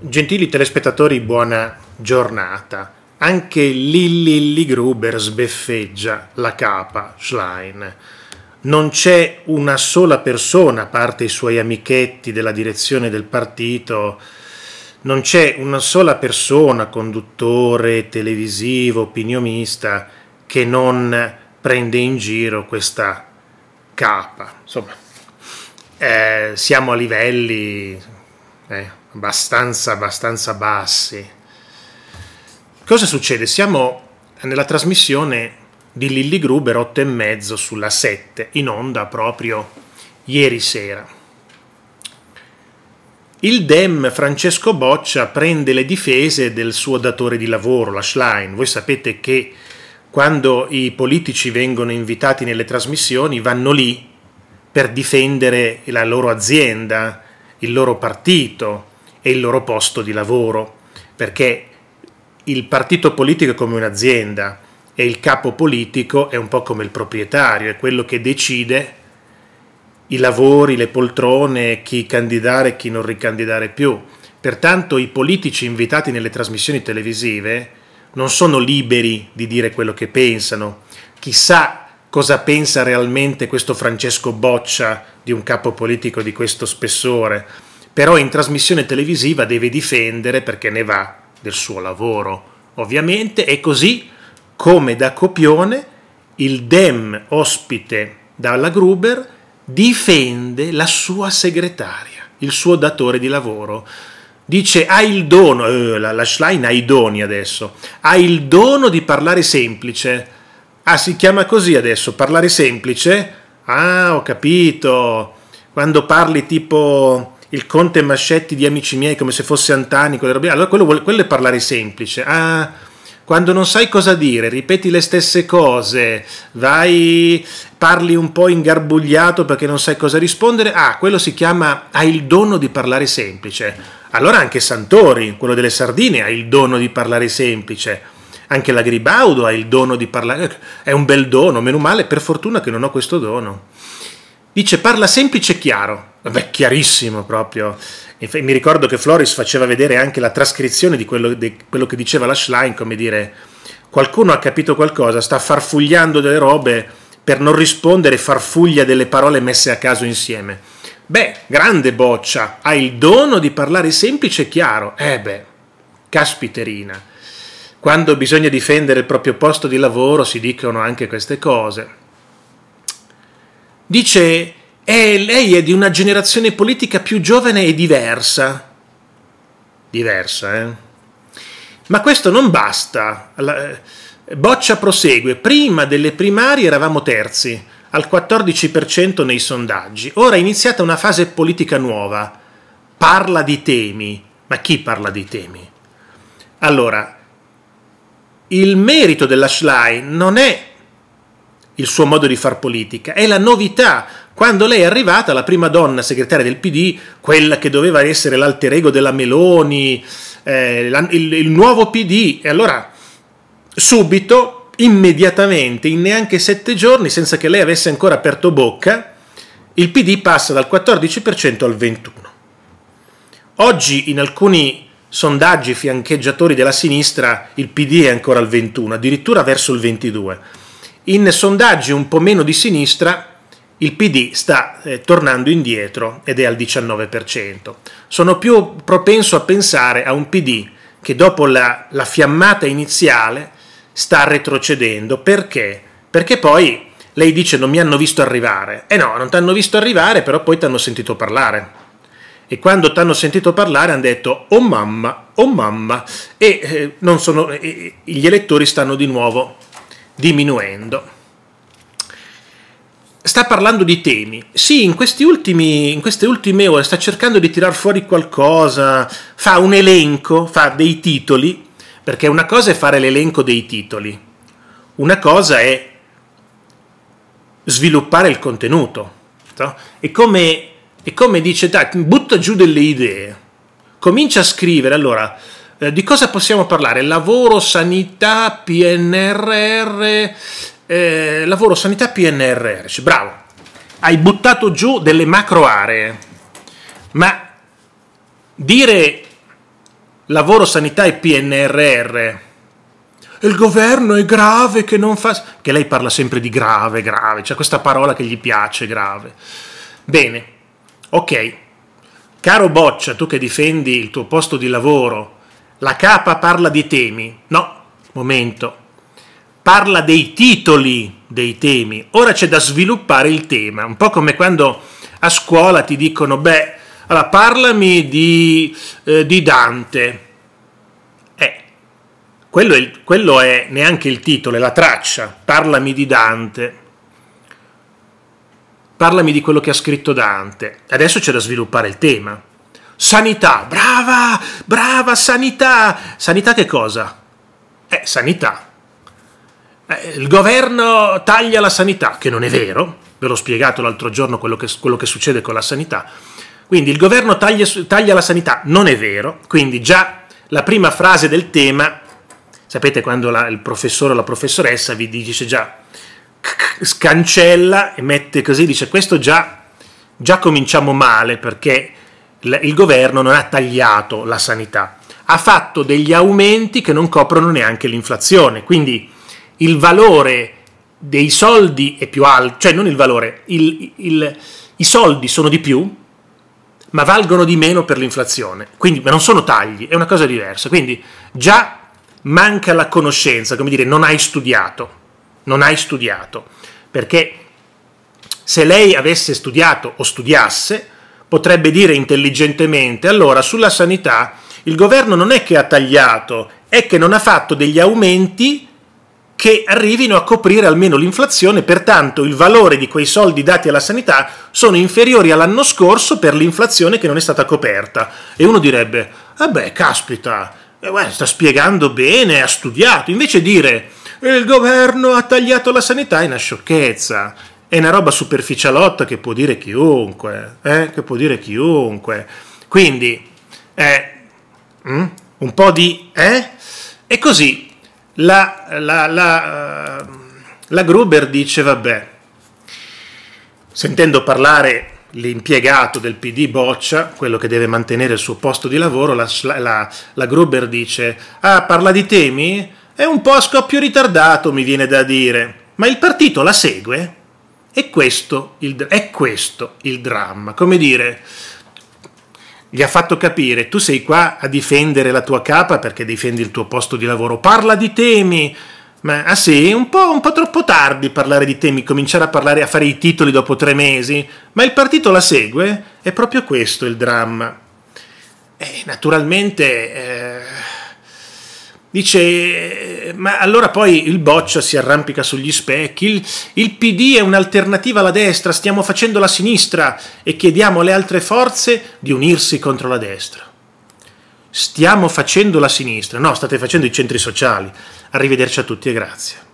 Gentili telespettatori, buona giornata. Anche Lilli Gruber sbeffeggia la capa Schlein. Non c'è una sola persona, a parte i suoi amichetti della direzione del partito, non c'è una sola persona, conduttore, televisivo, opinionista, che non prende in giro questa capa. Insomma, eh, siamo a livelli... Eh abbastanza, abbastanza bassi. Cosa succede? Siamo nella trasmissione di Lilli Gruber 8 e mezzo sulla 7 in onda proprio ieri sera. Il Dem Francesco Boccia prende le difese del suo datore di lavoro, la Schlein. Voi sapete che quando i politici vengono invitati nelle trasmissioni vanno lì per difendere la loro azienda, il loro partito, e il loro posto di lavoro, perché il partito politico è come un'azienda e il capo politico è un po' come il proprietario, è quello che decide i lavori, le poltrone, chi candidare e chi non ricandidare più. Pertanto i politici invitati nelle trasmissioni televisive non sono liberi di dire quello che pensano. Chissà cosa pensa realmente questo Francesco Boccia di un capo politico di questo spessore però in trasmissione televisiva deve difendere perché ne va del suo lavoro, ovviamente, e così come da copione il Dem ospite dalla Gruber difende la sua segretaria, il suo datore di lavoro. Dice hai il dono, eh, la, la Schlein ha i doni adesso, ha il dono di parlare semplice. Ah, si chiama così adesso, parlare semplice? Ah, ho capito. Quando parli tipo il Conte Mascetti di Amici miei come se fosse Antani, quelle robe, allora quello, vuole, quello è parlare semplice. Ah, quando non sai cosa dire, ripeti le stesse cose, vai, parli un po' ingarbugliato perché non sai cosa rispondere, ah, quello si chiama hai il dono di parlare semplice. Allora anche Santori, quello delle sardine, ha il dono di parlare semplice. Anche la Gribaudo ha il dono di parlare, è un bel dono, meno male, per fortuna che non ho questo dono. Dice parla semplice e chiaro. Vabbè, chiarissimo proprio. Inf- mi ricordo che Floris faceva vedere anche la trascrizione di quello, di quello che diceva la Schlein, come dire, qualcuno ha capito qualcosa, sta farfugliando delle robe per non rispondere farfuglia delle parole messe a caso insieme. Beh, grande boccia, hai il dono di parlare semplice e chiaro. Eh beh, caspiterina. Quando bisogna difendere il proprio posto di lavoro si dicono anche queste cose dice eh, lei è di una generazione politica più giovane e diversa. Diversa, eh? Ma questo non basta. Eh, Boccia prosegue. Prima delle primarie eravamo terzi, al 14% nei sondaggi. Ora è iniziata una fase politica nuova. Parla di temi. Ma chi parla di temi? Allora, il merito della Schlein non è il suo modo di far politica, è la novità. Quando lei è arrivata, la prima donna segretaria del PD, quella che doveva essere l'alter ego della Meloni, eh, la, il, il nuovo PD, e allora subito, immediatamente, in neanche sette giorni, senza che lei avesse ancora aperto bocca, il PD passa dal 14% al 21%. Oggi in alcuni sondaggi fiancheggiatori della sinistra il PD è ancora al 21, addirittura verso il 22. In sondaggi un po' meno di sinistra il PD sta eh, tornando indietro ed è al 19%. Sono più propenso a pensare a un PD che dopo la, la fiammata iniziale sta retrocedendo. Perché? Perché poi lei dice non mi hanno visto arrivare. Eh no, non ti hanno visto arrivare, però poi ti hanno sentito parlare. E quando ti hanno sentito parlare hanno detto oh mamma, oh mamma, e, eh, sono, eh, gli elettori stanno di nuovo diminuendo. Sta parlando di temi. Sì, in, questi ultimi, in queste ultime ore sta cercando di tirar fuori qualcosa, fa un elenco, fa dei titoli, perché una cosa è fare l'elenco dei titoli, una cosa è sviluppare il contenuto. No? E, come, come dice, dai, butta giù delle idee, comincia a scrivere, allora eh, di cosa possiamo parlare? Lavoro, sanità, PNRR. Eh, lavoro, sanità, PNRR. Bravo. Hai buttato giù delle macro aree. Ma dire lavoro, sanità e PNRR il governo è grave che non fa... che lei parla sempre di grave, grave, c'è questa parola che gli piace, grave. Bene, ok, caro Boccia, tu che difendi il tuo posto di lavoro la capa parla di temi. No, momento. Parla dei titoli dei temi. Ora c'è da sviluppare il tema. Un po' come quando a scuola ti dicono, beh, allora parlami di, eh, di Dante. Eh, quello è, quello è neanche il titolo, è la traccia. Parlami di Dante parlami di quello che ha scritto Dante. Adesso c'è da sviluppare il tema. Sanità, brava, brava sanità. Sanità che cosa? Eh, sanità. Eh, il governo taglia la sanità, che non è vero, ve l'ho spiegato l'altro giorno quello che, quello che, succede con la sanità. Quindi il governo taglia, taglia la sanità, non è vero, quindi già la prima frase del tema, sapete quando la, il professore o la professoressa vi dice già, scancella e mette così, dice questo già, già cominciamo male perché il governo non ha tagliato la sanità, ha fatto degli aumenti che non coprono neanche l'inflazione, quindi il valore dei soldi è più alto, cioè non il valore, il, il, i soldi sono di più, ma valgono di meno per l'inflazione, quindi ma non sono tagli, è una cosa diversa, quindi già manca la conoscenza, come dire non hai studiato, non hai studiato, perché se lei avesse studiato o studiasse, potrebbe dire intelligentemente, allora sulla sanità il governo non è che ha tagliato, è che non ha fatto degli aumenti che arrivino a coprire almeno l'inflazione, pertanto il valore di quei soldi dati alla sanità sono inferiori all'anno scorso per l'inflazione che non è stata coperta. E uno direbbe, vabbè, ah caspita, eh, sta spiegando bene, ha studiato, invece dire il governo ha tagliato la sanità è una sciocchezza. È una roba superficialotta che può dire chiunque, eh? che può dire chiunque. Quindi, eh, mh? Mm, un po' di... Eh? E così la, la, la, eh, la Gruber dice, vabbè, sentendo parlare l'impiegato del PD Boccia, quello che deve mantenere il suo posto di lavoro, la, la, la, Gruber dice, ah parla di temi? È un po' a scoppio ritardato, mi viene da dire, ma il partito la segue? E questo il, è questo il dramma. Come dire, gli ha fatto capire, tu sei qua a difendere la tua capa perché difendi il tuo posto di lavoro, parla di temi. Ma ah sì, un po', un po troppo tardi parlare di temi, cominciare a parlare, a fare i titoli dopo tre mesi, ma il partito la segue, è proprio questo il dramma. E naturalmente... Eh Dice, ma allora poi il boccia si arrampica sugli specchi, il, il, PD è un'alternativa alla destra, stiamo facendo la sinistra e chiediamo alle altre forze di unirsi contro la destra. Stiamo facendo la sinistra, no, state facendo i centri sociali. Arrivederci a tutti e grazie.